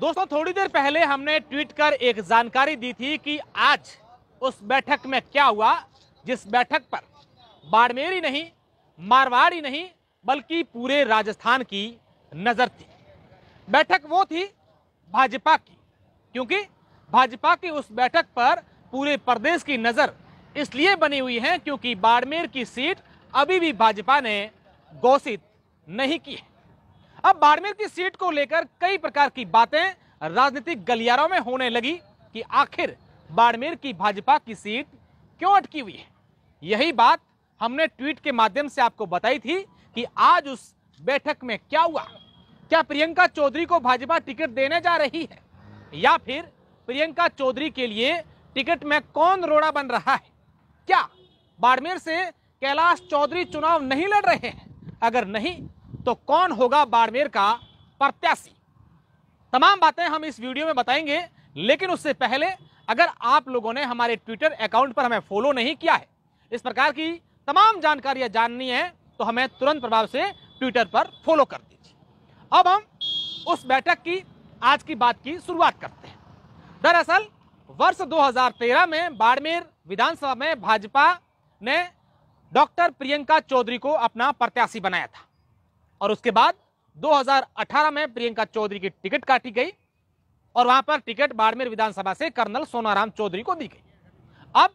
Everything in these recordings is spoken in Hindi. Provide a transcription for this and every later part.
दोस्तों थोड़ी देर पहले हमने ट्वीट कर एक जानकारी दी थी कि आज उस बैठक में क्या हुआ जिस बैठक पर बाड़मेरी नहीं मारवाड़ी नहीं बल्कि पूरे राजस्थान की नज़र थी बैठक वो थी भाजपा की क्योंकि भाजपा की उस बैठक पर पूरे प्रदेश की नज़र इसलिए बनी हुई है क्योंकि बाड़मेर की सीट अभी भी भाजपा ने घोषित नहीं की है अब बाड़मेर की सीट को लेकर कई प्रकार की बातें राजनीतिक गलियारों में होने लगी कि आखिर बाड़मेर की भाजपा की सीट क्यों अटकी हुई है यही बात हमने ट्वीट के माध्यम से आपको बताई थी कि आज उस बैठक में क्या हुआ क्या प्रियंका चौधरी को भाजपा टिकट देने जा रही है या फिर प्रियंका चौधरी के लिए टिकट में कौन रोड़ा बन रहा है क्या बाड़मेर से कैलाश चौधरी चुनाव नहीं लड़ रहे हैं अगर नहीं तो कौन होगा बाड़मेर का प्रत्याशी तमाम बातें हम इस वीडियो में बताएंगे लेकिन उससे पहले अगर आप लोगों ने हमारे ट्विटर अकाउंट पर हमें फॉलो नहीं किया है इस प्रकार की तमाम जानकारियां जाननी है तो हमें तुरंत प्रभाव से ट्विटर पर फॉलो कर दीजिए अब हम उस बैठक की आज की बात की शुरुआत करते हैं दरअसल वर्ष 2013 में बाड़मेर विधानसभा में भाजपा ने डॉक्टर प्रियंका चौधरी को अपना प्रत्याशी बनाया था और उसके बाद 2018 में प्रियंका चौधरी की टिकट काटी गई और वहां पर टिकट बाड़मेर विधानसभा से कर्नल सोनाराम चौधरी को दी गई अब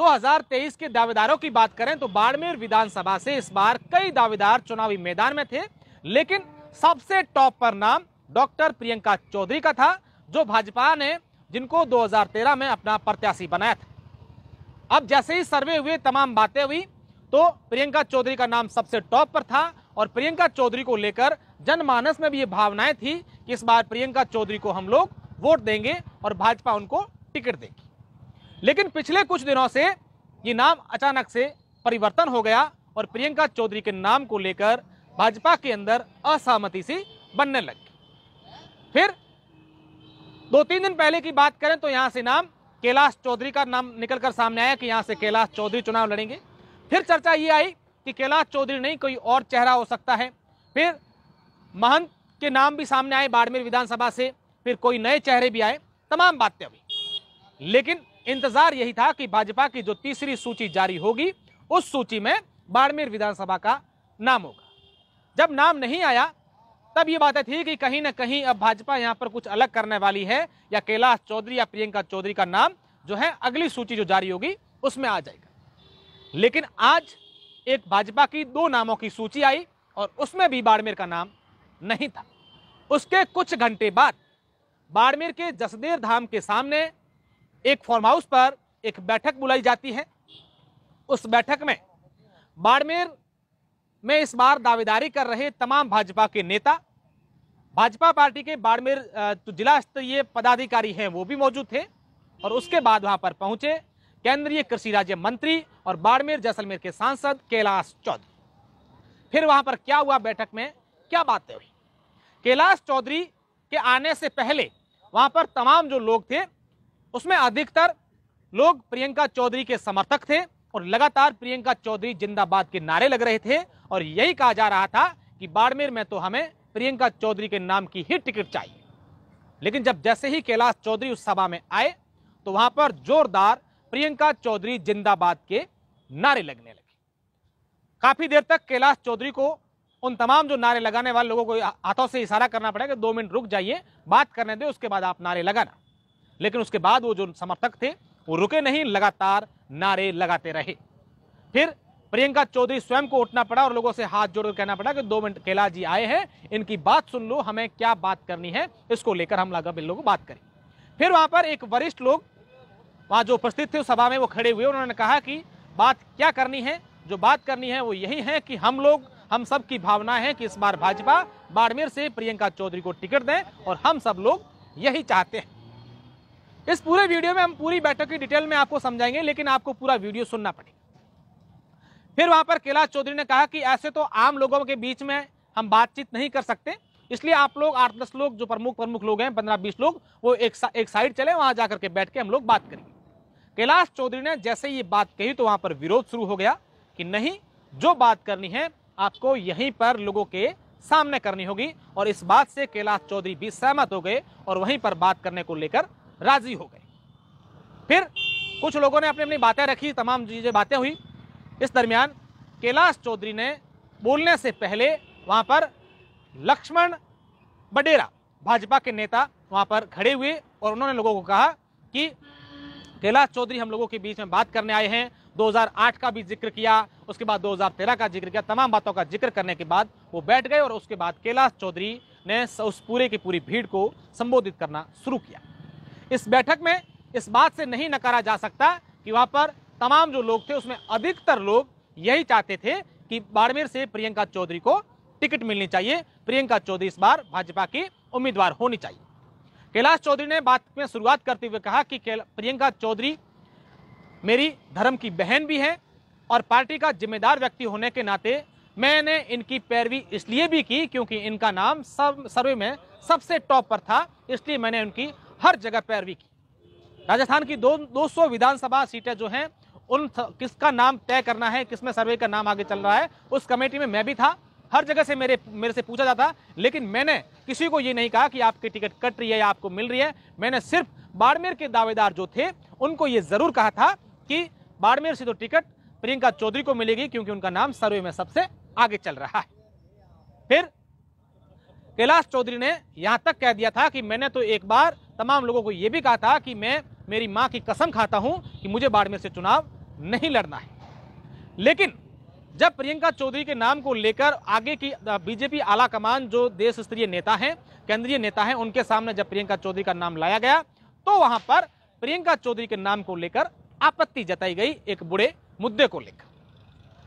2023 के दावेदारों की बात करें तो बाड़मेर विधानसभा से इस बार कई दावेदार चुनावी मैदान में थे लेकिन सबसे टॉप पर नाम डॉक्टर प्रियंका चौधरी का था जो भाजपा ने जिनको 2013 में अपना प्रत्याशी बनाया था अब जैसे ही सर्वे हुए तमाम बातें हुई तो प्रियंका चौधरी का नाम सबसे टॉप पर था और प्रियंका चौधरी को लेकर जनमानस में भी ये भावनाएं थी कि इस बार प्रियंका चौधरी को हम लोग वोट देंगे और भाजपा उनको टिकट देगी लेकिन पिछले कुछ दिनों से ये नाम अचानक से परिवर्तन हो गया और प्रियंका चौधरी के नाम को लेकर भाजपा के अंदर असहमति सी बनने लग फिर दो तीन दिन पहले की बात करें तो यहाँ से नाम कैलाश चौधरी का नाम निकलकर सामने आया कि यहाँ से कैलाश चौधरी चुनाव लड़ेंगे फिर चर्चा ये आई कि कैलाश चौधरी नहीं कोई और चेहरा हो सकता है फिर महंत के नाम भी सामने आए बाड़मेर विधानसभा से फिर कोई नए चेहरे भी आए तमाम बातें हुई लेकिन इंतजार यही था कि भाजपा की जो तीसरी सूची जारी होगी उस सूची में बाड़मेर विधानसभा का नाम होगा जब नाम नहीं आया तब ये बातें थी कि कहीं ना कहीं अब भाजपा यहाँ पर कुछ अलग करने वाली है या कैलाश चौधरी या प्रियंका चौधरी का नाम जो है अगली सूची जो जारी होगी उसमें आ जाएगा लेकिन आज एक भाजपा की दो नामों की सूची आई और उसमें भी बाड़मेर का नाम नहीं था उसके कुछ घंटे बाद बाड़मेर के जसदेर धाम के सामने एक फॉर्म हाउस पर एक बैठक बुलाई जाती है उस बैठक में बाड़मेर में इस बार दावेदारी कर रहे तमाम भाजपा के नेता भाजपा पार्टी के बाड़मेर तो जिला स्तरीय पदाधिकारी हैं वो भी मौजूद थे और उसके बाद वहां पर पहुंचे केंद्रीय कृषि राज्य मंत्री और बाड़मेर जैसलमेर के सांसद कैलाश चौधरी फिर वहां पर क्या हुआ बैठक में क्या बातें हुई कैलाश चौधरी के आने से पहले वहां पर तमाम जो लोग थे उसमें अधिकतर लोग प्रियंका चौधरी के समर्थक थे और लगातार प्रियंका चौधरी जिंदाबाद के नारे लग रहे थे और यही कहा जा रहा था कि बाड़मेर में तो हमें प्रियंका चौधरी के नाम की ही टिकट चाहिए लेकिन जब जैसे ही कैलाश चौधरी उस सभा में आए तो वहां पर जोरदार प्रियंका चौधरी जिंदाबाद के नारे लगने लगे काफी देर तक कैलाश चौधरी को उन तमाम जो नारे लगाने वाले लोगों को हाथों से इशारा करना पड़ेगा दो मिनट रुक जाइए बात करने दे उसके बाद आप नारे लगाना लेकिन उसके बाद वो जो समर्थक थे वो रुके नहीं लगातार नारे लगाते रहे फिर प्रियंका चौधरी स्वयं को उठना पड़ा और लोगों से हाथ जोड़कर कहना पड़ा कि दो मिनट कैलाश जी आए हैं इनकी बात सुन लो हमें क्या बात करनी है इसको लेकर हम लगा बिल्लो को बात करें फिर वहां पर एक वरिष्ठ लोग वहाँ जो उपस्थित थे सभा में वो खड़े हुए उन्होंने कहा कि बात क्या करनी है जो बात करनी है वो यही है कि हम लोग हम सब की भावना है कि इस बार भाजपा बाड़मेर से प्रियंका चौधरी को टिकट दें और हम सब लोग यही चाहते हैं इस पूरे वीडियो में हम पूरी बैठक की डिटेल में आपको समझाएंगे लेकिन आपको पूरा वीडियो सुनना पड़ेगा फिर वहां पर कैलाश चौधरी ने कहा कि ऐसे तो आम लोगों के बीच में हम बातचीत नहीं कर सकते इसलिए आप लोग आठ दस लोग जो प्रमुख प्रमुख लोग हैं पंद्रह बीस लोग वो एक, सा, एक साइड चले वहां जाकर के बैठ के हम लोग बात करेंगे कैलाश चौधरी ने जैसे ये बात कही तो वहां पर विरोध शुरू हो गया कि नहीं जो बात करनी है आपको यहीं पर लोगों के सामने करनी होगी और इस बात से कैलाश चौधरी भी सहमत हो गए और वहीं पर बात करने को लेकर राजी हो गए फिर कुछ लोगों ने अपनी अपनी बातें रखी तमाम चीज़ें बातें हुई इस दरमियान कैलाश चौधरी ने बोलने से पहले वहां पर लक्ष्मण बडेरा भाजपा के नेता वहां पर खड़े हुए और उन्होंने लोगों को कहा कि कैलाश चौधरी हम लोगों के बीच में बात करने आए हैं 2008 का भी जिक्र किया उसके बाद 2013 का जिक्र किया तमाम बातों का जिक्र करने के बाद वो बैठ गए और उसके बाद कैलाश चौधरी ने उस पूरे की पूरी भीड़ को संबोधित करना शुरू किया इस बैठक में इस बात से नहीं नकारा जा सकता कि वहाँ पर तमाम जो लोग थे उसमें अधिकतर लोग यही चाहते थे कि बाड़मेर से प्रियंका चौधरी को टिकट मिलनी चाहिए प्रियंका चौधरी इस बार भाजपा की उम्मीदवार होनी चाहिए कैलाश चौधरी ने बात में शुरुआत करते हुए कहा कि प्रियंका चौधरी मेरी धर्म की बहन भी है और पार्टी का जिम्मेदार व्यक्ति होने के नाते मैंने इनकी पैरवी इसलिए भी की क्योंकि इनका नाम सब सर्वे में सबसे टॉप पर था इसलिए मैंने उनकी हर जगह पैरवी की राजस्थान की दो सौ विधानसभा सीटें जो हैं उन किसका नाम तय करना है किसमें सर्वे का नाम आगे चल रहा है उस कमेटी में मैं भी था हर जगह से मेरे मेरे से पूछा जाता लेकिन मैंने किसी को ये नहीं कहा कि आपकी टिकट कट रही है या आपको मिल रही है मैंने सिर्फ बाड़मेर के दावेदार जो थे उनको ये ज़रूर कहा था कि बाड़मेर से तो टिकट प्रियंका चौधरी को मिलेगी क्योंकि उनका नाम सर्वे में सबसे आगे चल रहा है फिर कैलाश चौधरी ने यहाँ तक कह दिया था कि मैंने तो एक बार तमाम लोगों को यह भी कहा था कि मैं मेरी माँ की कसम खाता हूँ कि मुझे बाड़मेर से चुनाव नहीं लड़ना है लेकिन जब प्रियंका चौधरी के नाम को लेकर आगे की बीजेपी आला कमान जो देश स्तरीय नेता हैं केंद्रीय नेता हैं उनके सामने जब प्रियंका चौधरी का नाम लाया गया तो वहां पर प्रियंका चौधरी के नाम को लेकर आपत्ति जताई गई एक बुरे मुद्दे को लेकर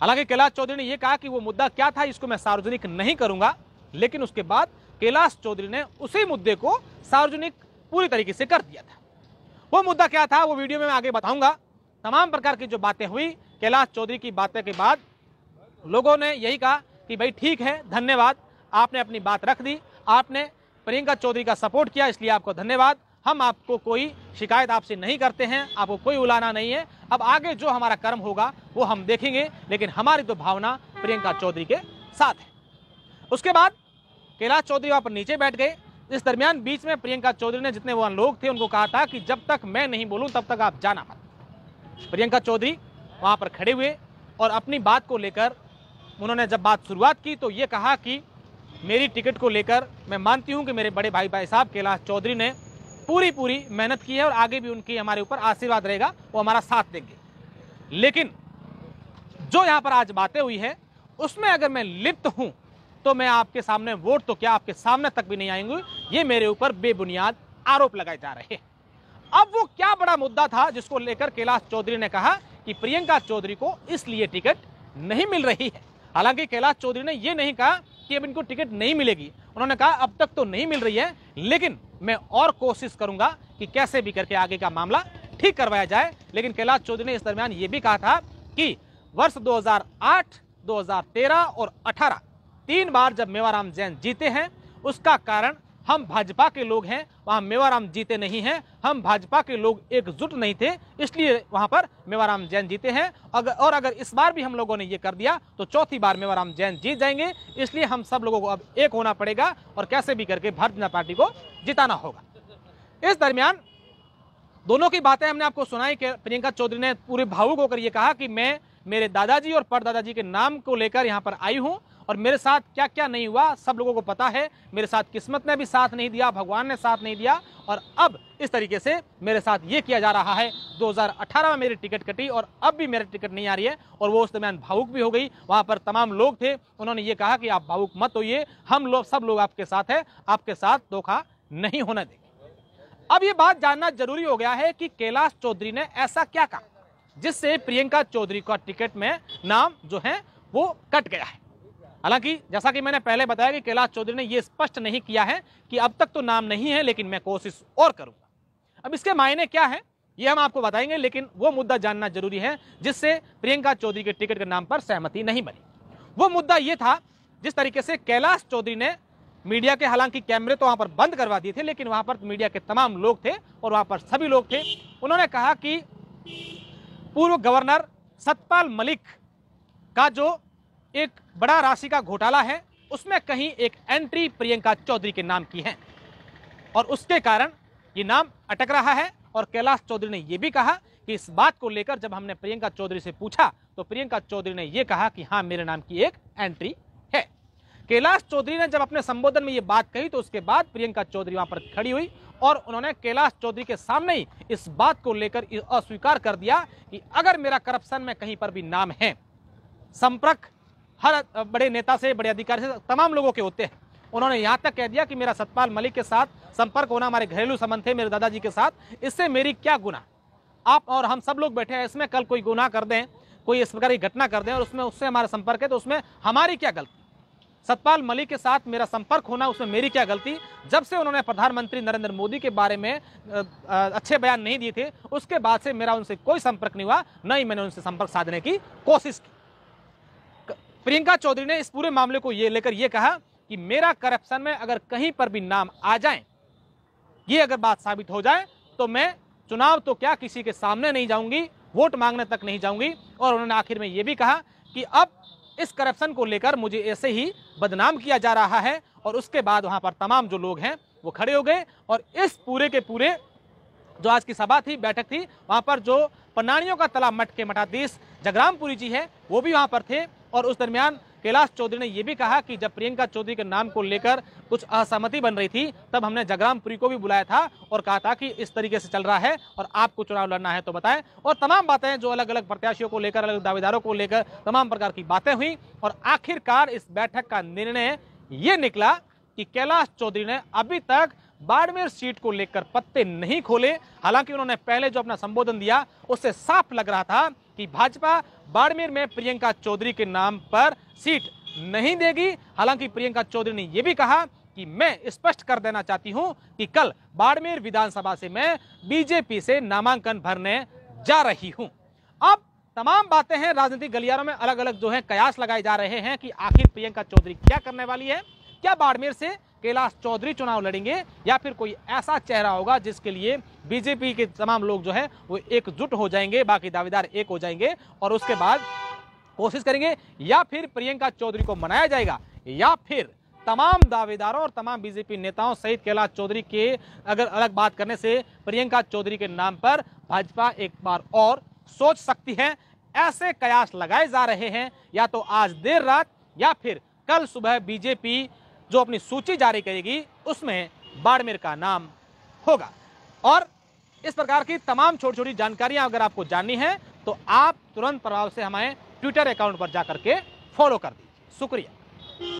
हालांकि कैलाश चौधरी ने यह कहा कि वो मुद्दा क्या था इसको मैं सार्वजनिक नहीं करूंगा लेकिन उसके बाद कैलाश चौधरी ने उसी मुद्दे को सार्वजनिक पूरी तरीके से कर दिया था वो मुद्दा क्या था वो वीडियो में मैं आगे बताऊंगा तमाम प्रकार की जो बातें हुई कैलाश चौधरी की बातें के बाद लोगों ने यही कहा कि भाई ठीक है धन्यवाद आपने अपनी बात रख दी आपने प्रियंका चौधरी का सपोर्ट किया इसलिए आपको धन्यवाद हम आपको कोई शिकायत आपसे नहीं करते हैं आपको कोई उलाना नहीं है अब आगे जो हमारा कर्म होगा वो हम देखेंगे लेकिन हमारी तो भावना प्रियंका चौधरी के साथ है उसके बाद कैलाश चौधरी वहाँ पर नीचे बैठ गए इस दरमियान बीच में प्रियंका चौधरी ने जितने वहाँ लोग थे उनको कहा था कि जब तक मैं नहीं बोलूँ तब तक आप जाना मत प्रियंका चौधरी वहाँ पर खड़े हुए और अपनी बात को लेकर उन्होंने जब बात शुरुआत की तो ये कहा कि मेरी टिकट को लेकर मैं मानती हूँ कि मेरे बड़े भाई भाई साहब कैलाश चौधरी ने पूरी पूरी मेहनत की है और आगे भी उनकी हमारे ऊपर आशीर्वाद रहेगा वो हमारा साथ देंगे लेकिन जो यहाँ पर आज बातें हुई हैं उसमें अगर मैं लिप्त हूँ तो मैं आपके सामने वोट तो क्या आपके सामने तक भी नहीं आएंगे ये मेरे ऊपर बेबुनियाद आरोप लगाए जा रहे हैं अब वो क्या बड़ा मुद्दा था जिसको लेकर कैलाश चौधरी ने कहा कि प्रियंका चौधरी को इसलिए टिकट नहीं मिल रही है हालांकि कैलाश चौधरी ने यह नहीं कहा कि अब इनको टिकट नहीं मिलेगी उन्होंने कहा अब तक तो नहीं मिल रही है लेकिन मैं और कोशिश करूंगा कि कैसे भी करके आगे का मामला ठीक करवाया जाए लेकिन कैलाश चौधरी ने इस दरमियान ये भी कहा था कि वर्ष 2008, 2013 और 18 तीन बार जब मेवाराम जैन जीते हैं उसका कारण हम भाजपा के लोग हैं वहाँ मेवाराम जीते नहीं हैं हम भाजपा के लोग एकजुट नहीं थे इसलिए वहाँ पर मेवाराम जैन जीते हैं अगर और अगर इस बार भी हम लोगों ने ये कर दिया तो चौथी बार मेवाराम जैन जीत जाएंगे इसलिए हम सब लोगों को अब एक होना पड़ेगा और कैसे भी करके भारतीय जनता पार्टी को जिताना होगा इस दरमियान दोनों की बातें हमने आपको सुनाई कि प्रियंका चौधरी ने पूरे भावुक होकर ये कहा कि मैं मेरे दादाजी और परदादाजी के नाम को लेकर यहाँ पर आई हूँ और मेरे साथ क्या क्या नहीं हुआ सब लोगों को पता है मेरे साथ किस्मत ने भी साथ नहीं दिया भगवान ने साथ नहीं दिया और अब इस तरीके से मेरे साथ ये किया जा रहा है 2018 में मेरी टिकट कटी और अब भी मेरी टिकट नहीं आ रही है और वो उस दरमियान भावुक भी हो गई वहाँ पर तमाम लोग थे उन्होंने ये कहा कि आप भावुक मत होइए हम लोग सब लोग आपके साथ हैं आपके साथ धोखा नहीं होना देंगे अब ये बात जानना जरूरी हो गया है कि कैलाश चौधरी ने ऐसा क्या कहा जिससे प्रियंका चौधरी का टिकट में नाम जो है वो कट गया है हालांकि जैसा कि मैंने पहले बताया कि कैलाश चौधरी ने यह स्पष्ट नहीं किया है कि अब तक तो नाम नहीं है लेकिन मैं कोशिश और करूंगा अब इसके मायने क्या है ये हम आपको बताएंगे लेकिन वो मुद्दा जानना जरूरी है जिससे प्रियंका चौधरी के टिकट के नाम पर सहमति नहीं बनी वो मुद्दा ये था जिस तरीके से कैलाश चौधरी ने मीडिया के हालांकि कैमरे तो वहां पर बंद करवा दिए थे लेकिन वहां पर मीडिया के तमाम लोग थे और वहाँ पर सभी लोग थे उन्होंने कहा कि पूर्व गवर्नर सतपाल मलिक का जो एक बड़ा राशि का घोटाला है उसमें कहीं एक एंट्री प्रियंका चौधरी के नाम की है और उसके कारण ये नाम अटक रहा है और कैलाश चौधरी ने यह भी कहा कि इस बात को लेकर जब हमने प्रियंका चौधरी से पूछा तो प्रियंका चौधरी ने यह कहा कि हाँ मेरे नाम की एक एंट्री है कैलाश चौधरी ने जब अपने संबोधन में ये बात कही तो उसके बाद प्रियंका चौधरी वहां पर खड़ी हुई और उन्होंने कैलाश चौधरी के सामने ही इस बात को लेकर अस्वीकार कर दिया कि अगर मेरा करप्शन में कहीं पर भी नाम है संपर्क हर बड़े नेता से बड़े अधिकारी से तमाम लोगों के होते हैं उन्होंने यहाँ तक कह दिया कि मेरा सतपाल मलिक के साथ संपर्क होना हमारे घरेलू संबंध थे मेरे दादाजी के साथ इससे मेरी क्या गुना आप और हम सब लोग बैठे हैं इसमें कल कोई गुना कर दें कोई इस प्रकार की घटना कर दें और उसमें उससे हमारा संपर्क है तो उसमें हमारी क्या गलती सतपाल मलिक के साथ मेरा संपर्क होना उसमें मेरी क्या गलती जब से उन्होंने प्रधानमंत्री नरेंद्र मोदी के बारे में अच्छे बयान नहीं दिए थे उसके बाद से मेरा उनसे कोई संपर्क नहीं हुआ न ही मैंने उनसे संपर्क साधने की कोशिश की प्रियंका चौधरी ने इस पूरे मामले को ये लेकर यह कहा कि मेरा करप्शन में अगर कहीं पर भी नाम आ जाए ये अगर बात साबित हो जाए तो मैं चुनाव तो क्या किसी के सामने नहीं जाऊंगी वोट मांगने तक नहीं जाऊंगी और उन्होंने आखिर में ये भी कहा कि अब इस करप्शन को लेकर मुझे ऐसे ही बदनाम किया जा रहा है और उसके बाद वहां पर तमाम जो लोग हैं वो खड़े हो गए और इस पूरे के पूरे जो आज की सभा थी बैठक थी वहां पर जो पन्नाणियों का तला मट के मठाधीश जगरामपुरी जी है वो भी वहां पर थे और उस दरमियान कैलाश चौधरी ने यह भी कहा कि जब प्रियंका चौधरी के नाम को लेकर कुछ असहमति बन रही थी तब हमने जगरामपुरी को भी बुलाया था और कहा था कि इस तरीके से चल रहा है और आपको चुनाव लड़ना है तो बताएं और तमाम बातें जो अलग अलग प्रत्याशियों को लेकर अलग दावेदारों को लेकर तमाम प्रकार की बातें हुई और आखिरकार इस बैठक का निर्णय ये निकला कि कैलाश चौधरी ने अभी तक बाड़मेर सीट को लेकर पत्ते नहीं खोले हालांकि उन्होंने पहले जो अपना संबोधन दिया उससे साफ लग रहा था कि भाजपा बाड़मेर में प्रियंका चौधरी के नाम पर सीट नहीं देगी हालांकि प्रियंका चौधरी ने यह भी कहा कि मैं स्पष्ट कर देना चाहती हूं कि कल बाड़मेर विधानसभा से मैं बीजेपी से नामांकन भरने जा रही हूं अब तमाम बातें हैं राजनीतिक गलियारों में अलग अलग जो है कयास लगाए जा रहे हैं कि आखिर प्रियंका चौधरी क्या करने वाली है क्या बाड़मेर से कैलाश चौधरी चुनाव लड़ेंगे या फिर कोई ऐसा चेहरा होगा जिसके लिए बीजेपी के तमाम लोग जो है वो एकजुट हो जाएंगे बाकी दावेदार एक हो जाएंगे और उसके बाद कोशिश करेंगे या फिर प्रियंका चौधरी को मनाया जाएगा या फिर तमाम दावेदारों और तमाम बीजेपी नेताओं सहित कैलाश चौधरी के अगर अलग बात करने से प्रियंका चौधरी के नाम पर भाजपा एक बार और सोच सकती है ऐसे कयास लगाए जा रहे हैं या तो आज देर रात या फिर कल सुबह बीजेपी जो अपनी सूची जारी करेगी उसमें बाड़मेर का नाम होगा और इस प्रकार की तमाम छोटी छोटी जानकारियां अगर आपको जाननी है तो आप तुरंत प्रभाव से हमारे ट्विटर अकाउंट पर जाकर के फॉलो कर दीजिए शुक्रिया